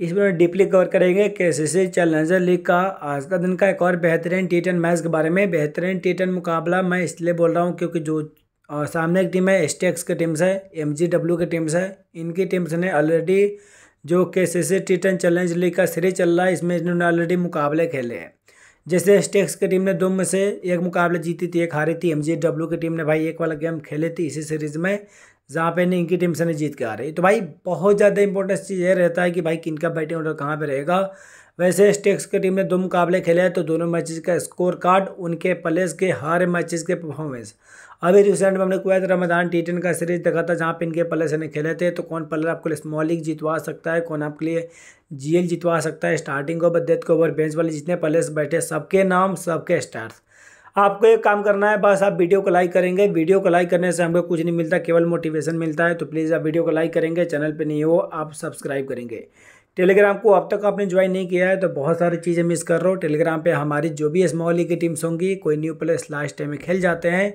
इसमें deeply cover करेंगे कैसे से चैलेंजर लीग का आज का दिन का एक और बेहतरीन टी टेन मैच के बारे में बेहतरीन टी टेन मुकाबला मैं इसलिए बोल रहा हूँ क्योंकि जो और सामने एक टीम है एस टी एक्स की टीम्स है एम जी डब्ल्यू की टीम्स है इनकी टीम्स ने ऑलरेडी जो K C C T ten challenge league का सीरीज चल रहा है इसमें इन्होंने ऑलरेडी मुकाबले खेले हैं जैसे एस टी एक्स की टीम ने दो में से एक मुकाबले जीती थी एक हारी थी एम जी डब्ल्यू की टीम ने भाई एक वाला गेम खेले थी इसी सीरीज में जहाँ पे ने इनकी टीम से नहीं जीत के आ रही तो भाई बहुत ज़्यादा इंपॉर्टेंट चीज़ ये रहता है कि भाई किन का बैटिंग ऑर्डर कहाँ पे रहेगा वैसे स्टेक्स की टीम ने दो मुकाबले खेले हैं तो दोनों मैचेस का स्कोर कार्ड उनके प्लेस के हर मैचेस के परफॉर्मेंस अभी रिसेंट में हमने कुवैत रमदान टी टेन का सीरीज देखा था जहाँ पर इनके प्लेस ने खेले थे तो कौन प्लेयर आपके लिए स्मॉल लीग जितवा सकता है कौन आपके लिए जीएल जितवा सकता है starting over death over bench वाले जितने प्लेस बैठे सबके नाम सबके स्टार्स आपको एक काम करना है बस आप वीडियो को लाइक करेंगे वीडियो को लाइक करने से हमको कुछ नहीं मिलता केवल मोटिवेशन मिलता है तो प्लीज़ आप वीडियो को लाइक करेंगे चैनल पर नहीं हो आप सब्सक्राइब करेंगे टेलीग्राम को अब तक आपने ज्वाइन नहीं किया है तो बहुत सारी चीज़ें मिस कर रहे हो टेलीग्राम पे हमारी जो भी स्मॉल की टीम्स होंगी कोई न्यू प्लेस लास्ट टाइम में खेल जाते हैं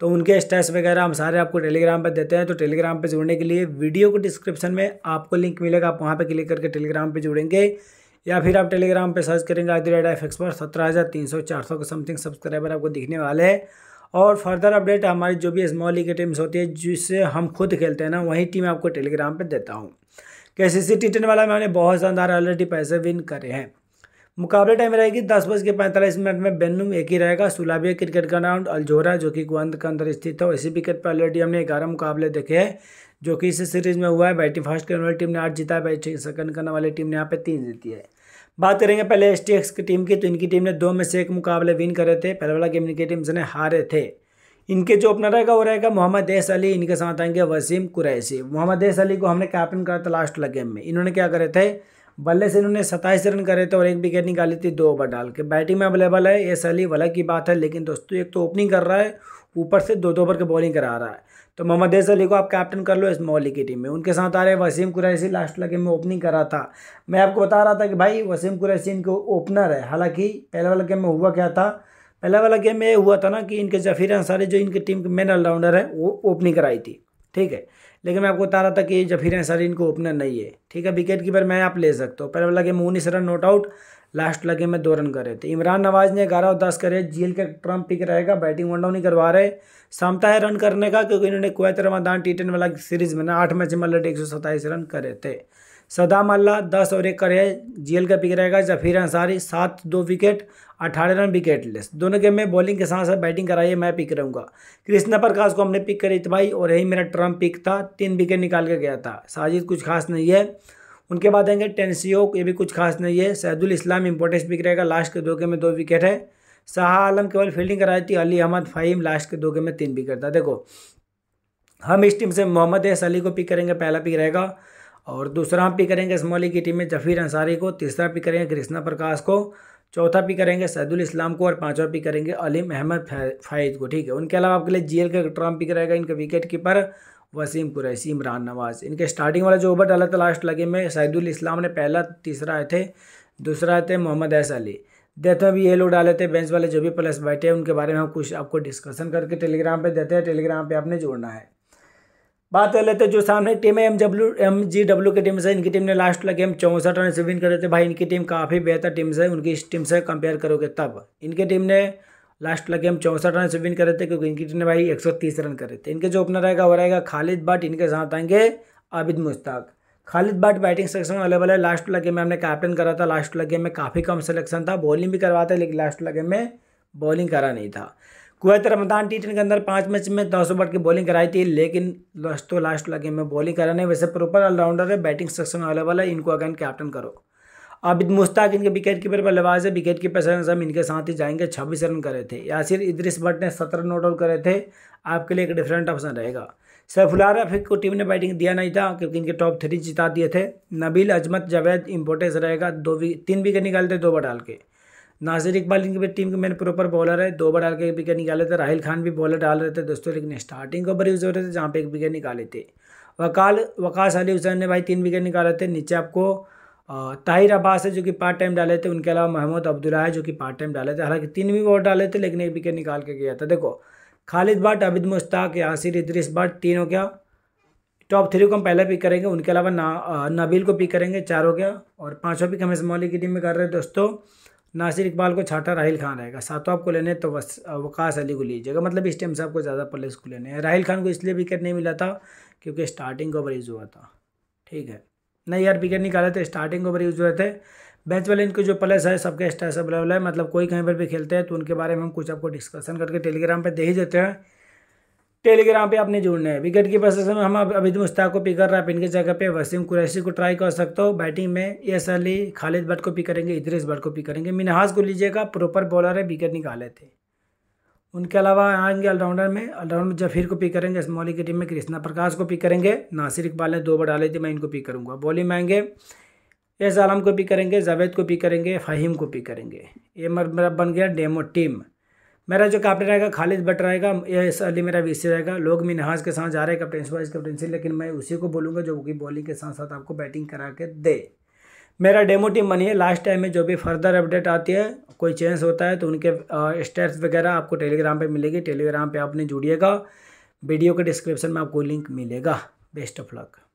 तो उनके स्टेट्स वगैरह हम सारे आपको टेलीग्राम पर देते हैं तो टेलीग्राम पर जुड़ने के लिए वीडियो को डिस्क्रिप्शन में आपको लिंक मिलेगा आप वहाँ पर क्लिक करके टेलीग्राम पर जुड़ेंगे या फिर आप टेलीग्राम पर सर्च करेंगे at the rate F X पर सत्रह हज़ार तीन सौ चार सौ के समथिंग सब्सक्राइबर आपको दिखने वाले हैं और फर्दर अपडेट हमारी जो भी स्मॉल लीग की टीम्स होती है जिससे हम खुद खेलते हैं ना वही टीम आपको टेलीग्राम पर देता हूँ के सी सी टी टेन वाला मैंने बहुत शानदार ऑलरेडी पैसे विन करे हैं मुकाबला टाइम रहेगी दस बज के पैंतालीस मिनट में बेनू एक ही रहेगा सुलाबिया क्रिकेट ग्राउंड अल्जोरा जो कि कुवंत के अंदर स्थित है इसी विकेट पर ऑलरेडी हमने ग्यारह मुकाबले देखे हैं जो कि इस सीरीज में हुआ है बैटिंग फर्स्ट करने वाली टीम ने आठ जीता है बैटिंग सेकंड करने वाली टीम ने यहाँ पे तीन जीती है बात करेंगे पहले एस टी की टीम की तो इनकी टीम ने दो में से एक मुकाबले विन करे थे पहले वाला गेम इनकी टीम से हारे थे इनके जो ओपनर रहेगा वो रहेगा मोहम्मद एस अली इनके साथ आएंगे वसीम कुरैसी मोहम्मद एस अली को हमने कैप्टन करा था लास्ट वाला गेम में इन्होंने क्या करे थे बल्ले से इन्होंने सत्ताईस रन करे थे और एक विकेट निकाली थी दो ओवर डाल के बैटिंग में अवेलेबल है ये सली भला की बात है लेकिन दोस्तों एक तो ओपनिंग कर रहा है ऊपर से दो दो ओवर के बॉलिंग करा रहा है तो मोहम्मद एस अली को आप कैप्टन कर लो इस मोहली की टीम में उनके साथ आ रहे वसीम कुरैसी लास्ट लगे में ओपनिंग करा था मैं आपको बता रहा था कि भाई वसीम कुरैसी इनके ओपनर है हालांकि पहले वाला गेम में हुआ क्या था पहला वाला गेम में हुआ था ना कि इनके जफीर अंसारी जो इनकी टीम के मेन ऑलराउंडर है वो ओपनिंग कराई थी ठीक है लेकिन मैं आपको बता रहा था कि जफीर सर इनको ओपनर नहीं है ठीक है विकेट कीपर मैं आप ले सकते हो पहले लगे मैं उन्नीस रन नोट आउट लास्ट लगे में दो रन करे थे इमरान नवाज ने ग्यारह और दस करे जीएल का ट्रम्प पिक रहेगा बैटिंग वन डाउन ही करवा रहे क्षमता है रन करने का क्योंकि इन्होंने कुवैत रमादान टी वाला सीरीज में ना आठ मैच में ऑलरेडी एक रन करे थे सदाम अल्लाह दस और एक करे जी का पिक रहेगा जफीर अंसारी सात दो विकेट अठारह रन विकेट लेस दोनों गेम में बॉलिंग के साथ साथ बैटिंग कराइए मैं पिक रहूँगा कृष्णा प्रकाश को हमने पिक करी इतवाई और यही मेरा ट्रम्प पिक था तीन विकेट निकाल के गया था साजिद कुछ खास नहीं है उनके बाद आएंगे टेंसियो ये भी कुछ खास नहीं है सैदुल इस्लाम इंपॉर्टेंस पिक रहेगा लास्ट के दो गेम में दो विकेट है शाह आलम केवल फील्डिंग कराई थी अली अहमद फ़हीम लास्ट के दो गेम में तीन विकेट था देखो हम इस टीम से मोहम्मद एस अली को पिक करेंगे पहला पिक रहेगा और दूसरा हम पिक करेंगे इस्मोली की टीम में जफीर अंसारी को तीसरा पिक करेंगे कृष्णा प्रकाश को चौथा पिक करेंगे सैदुल इस्लाम को और पांचवा पिक करेंगे अलीम अहमद फ़ायद को ठीक है उनके अलावा आपके लिए जीएल का ट्राम पिक रहेगा इनका विकेट कीपर वसीम कुरैसी इमरान नवाज इनके स्टार्टिंग वाला जो ओवर डाला था लास्ट लगे में सैदुल इस्लाम ने पहला तीसरा आए थे दूसरा आए थे मोहम्मद एस अली देते हैं भी ये लोग डाले थे बेंच वाले जो भी प्लस बैठे हैं उनके बारे में हम कुछ आपको डिस्कशन करके टेलीग्राम पे देते हैं टेलीग्राम पे आपने जोड़ना है बात कर लेते जो सामने टीम है M W M G W की टीम से इनकी टीम ने लास्ट वाला गेम चौंसठ रन से विन करे थे भाई इनकी टीम काफ़ी बेहतर टीम से उनकी इस टीम से कंपेयर करोगे तब इनकी टीम ने लास्ट वाला गेम चौंसठ रन से विन करे थे क्योंकि इनकी टीम ने भाई एक रन करे थे इनके जो ओपनर रहेगा वो रहेगा खालिद भट्ट इनके साथ आएंगे आबिद मुश्ताक खालिद भट्ट बैटिंग सेक्शन में अवेलेबल है लास्ट वाला गेम में हमने कैप्टन करा था लास्ट वाला गेम में काफ़ी कम सेलेक्शन था बॉलिंग भी करवाता है लेकिन लास्ट वाला गेम में बॉलिंग करा नहीं था कुवैत रमदान टी के अंदर पाँच मैच में दस ओवर की बॉलिंग कराई थी लेकिन लास्ट तो लास्ट लगे में बॉलिंग कराने वैसे प्रॉपर ऑलराउंडर है बैटिंग सेक्शन में अवेलेबल है इनको अगेन कैप्टन करो अबिद मुश्ताक इनके विकेट कीपर पर लवाज है विकेट कीपर सर हम इनके साथ ही जाएंगे छब्बीस रन करे थे यासिर इद्रिस भट्ट ने सत्रह नोट आउट करे थे आपके लिए एक डिफरेंट ऑप्शन रहेगा सैफुलार रफीक को टीम ने बैटिंग दिया नहीं था क्योंकि इनके टॉप थ्री जिता दिए थे नबील अजमत जावेद इम्पोर्टेंस रहेगा दो तीन विकेट निकालते दो बार डाल के नाजिर इकबाल इनकी टीम के मैंने प्रॉपर बॉलर है दो बार डाल के एक विकेट निकाले थे राहिल खान भी बॉलर डाल रहे थे दोस्तों लेकिन स्टार्टिंग ओवर यूज़ हो रहे थे जहाँ पे एक विकेट निकाले थे वकाल वकास अली हुसैन ने भाई तीन विकेट निकाले थे नीचे आपको ताहिर अब्बास है जो कि पार्ट टाइम डाले थे उनके अलावा मोहम्मद अब्दुल्ला है जो कि पार्ट टाइम डाले थे हालांकि तीन भी ओवर डाले थे लेकिन एक विकेट निकाल के गया था देखो खालिद भट्ट अबिद मुश्ताक यासिर इद्रिस भट्ट तीन हो गया टॉप थ्री को हम पहले पिक करेंगे उनके अलावा ना नबील को पिक करेंगे चार हो गया और पाँचों पिक हम इस मौली की टीम में कर रहे हैं दोस्तों नासिर इकबाल को छाटा राहिल खान रहेगा सातों आपको लेने तो वकास अली को लीजिएगा मतलब इस टाइम से आपको ज़्यादा प्लेस को लेने हैं राहिल खान को इसलिए विकेट नहीं मिला था क्योंकि स्टार्टिंग ओवर यूज़ हुआ था ठीक है नहीं यार विकेट निकाले थे स्टार्टिंग ओवर यूज़ हुए थे बेंच वाले इनके जो प्लेस है सबके स्टेस अवेलेबल है मतलब कोई कहीं पर भी खेलते हैं तो उनके बारे में हम कुछ आपको डिस्कशन करके टेलीग्राम पर दे ही देते हैं टेलीग्राम पे आपने जुड़ना है विकेट की सेशन में हम अबिद तो मुश्ताक को पिक कर रहे हैं आप इनके जगह पे वसीम कुरैशी को ट्राई कर सकते हो बैटिंग में एस अली खालिद भट्ट को पिक करेंगे इद्रिस भट्ट को पिक करेंगे मिनहाज को लीजिएगा प्रॉपर बॉलर है विकेट निकाले थे उनके अलावा आएंगे ऑलराउंडर में ऑलराउंडर जफीर को पिक करेंगे स्मॉली की टीम में कृष्णा प्रकाश को पिक करेंगे नासिर इकबाल ने दो बार डाले थे मैं इनको पिक करूँगा बॉलिंग में आएंगे एस आलम को पिक करेंगे जावेद को पिक करेंगे फ़हीम को पिक करेंगे ये मतलब बन गया डेमो टीम मेरा जो कैप्टन रहेगा खालिद बट रहेगा एस अली मेरा वी रहेगा लोग मिनहाज के साथ जा रहे हैं कैप्टन वाइस कैप्टनसी लेकिन मैं उसी को बोलूँगा जो कि बॉलिंग के साथ साथ आपको बैटिंग करा के दे मेरा डेमो टीम बनी है लास्ट टाइम में जो भी फर्दर अपडेट आती है कोई चेंज होता है तो उनके स्टेप्स वगैरह आपको टेलीग्राम पर मिलेगी टेलीग्राम पर आपने जुड़िएगा वीडियो के डिस्क्रिप्शन में आपको लिंक मिलेगा बेस्ट ऑफ लक